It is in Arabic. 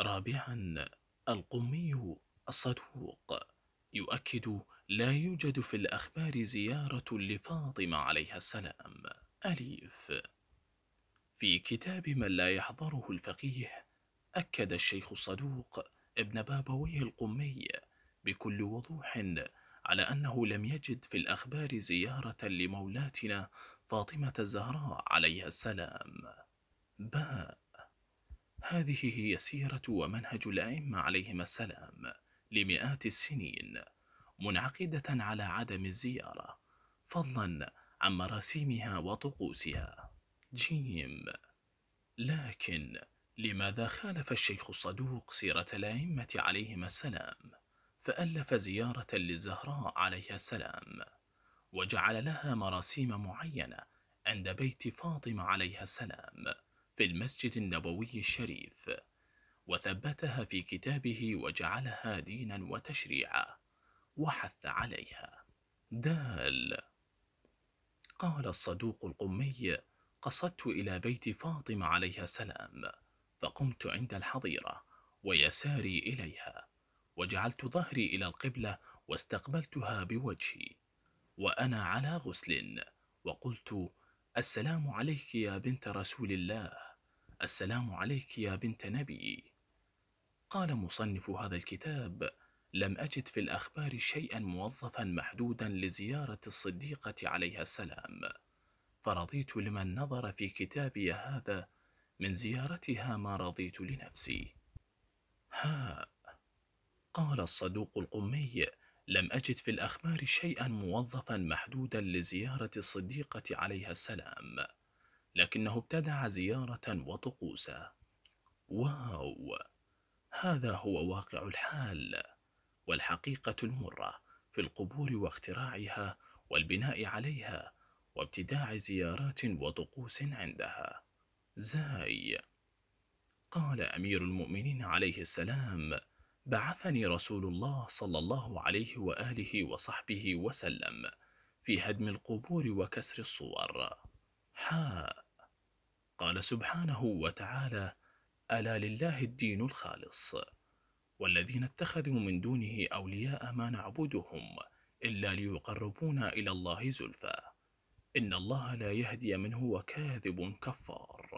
رابعا القمي الصدوق يؤكد لا يوجد في الأخبار زيارة لفاطمة عليها السلام أليف في كتاب من لا يحضره الفقيه أكد الشيخ الصدوق ابن بابويه القمي بكل وضوح على أنه لم يجد في الأخبار زيارة لمولاتنا فاطمة الزهراء عليها السلام باء هذه هي سيرة ومنهج الأئمة عليهم السلام لمئات السنين منعقدة على عدم الزيارة فضلا عن مراسيمها وطقوسها جيم لكن لماذا خالف الشيخ الصدوق سيرة الأئمة عليهم السلام فألف زيارة للزهراء عليها السلام وجعل لها مراسيم معينة عند بيت فاطمة عليها السلام في المسجد النبوي الشريف وثبتها في كتابه وجعلها دينا وتشريعا وحث عليها دال قال الصدوق القمي قصدت إلى بيت فاطمة عليها السلام فقمت عند الحظيرة ويساري إليها وجعلت ظهري إلى القبلة واستقبلتها بوجهي وأنا على غسل وقلت السلام عليك يا بنت رسول الله السلام عليك يا بنت نبي قال مصنف هذا الكتاب لم أجد في الأخبار شيئا موظفا محدودا لزيارة الصديقة عليها السلام فرضيت لمن نظر في كتابي هذا من زيارتها ما رضيت لنفسي ها قال الصدوق القمي لم أجد في الأخبار شيئا موظفا محدودا لزيارة الصديقة عليها السلام لكنه ابتدع زيارة وطقوسا واو هذا هو واقع الحال والحقيقة المرة في القبور واختراعها والبناء عليها وابتداع زيارات وطقوس عندها زاي قال أمير المؤمنين عليه السلام بعثني رسول الله صلى الله عليه وآله وصحبه وسلم في هدم القبور وكسر الصور حاء قال سبحانه وتعالى الا لله الدين الخالص والذين اتخذوا من دونه اولياء ما نعبدهم الا ليقربونا الى الله زلفى ان الله لا يهدي من هو كاذب كفار